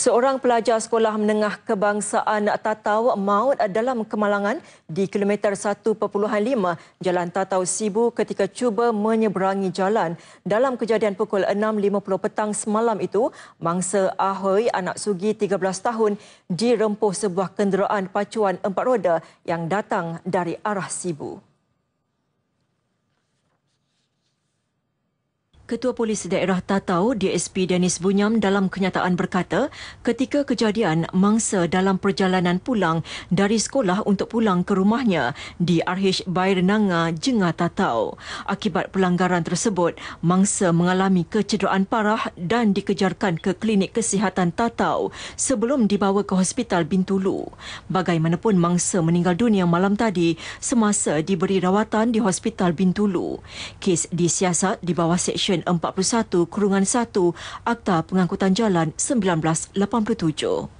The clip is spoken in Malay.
Seorang pelajar sekolah menengah kebangsaan Tatau maut dalam kemalangan di kilometer 1.5 Jalan Tatau Sibu ketika cuba menyeberangi jalan. Dalam kejadian pukul 6.50 petang semalam itu, mangsa Ahoy, anak sugi 13 tahun, dirempuh sebuah kenderaan pacuan empat roda yang datang dari arah Sibu. Ketua Polis Daerah Tatau DSP Dennis Bunyam dalam kenyataan berkata ketika kejadian mangsa dalam perjalanan pulang dari sekolah untuk pulang ke rumahnya di RH Bairnanga, jengah Tatau. Akibat pelanggaran tersebut, mangsa mengalami kecederaan parah dan dikejarkan ke klinik kesihatan Tatau sebelum dibawa ke Hospital Bintulu. Bagaimanapun mangsa meninggal dunia malam tadi semasa diberi rawatan di Hospital Bintulu. Kes disiasat di bawah Seksyen Disiplin 41 Kurungan 1 Akta Pengangkutan Jalan 1987.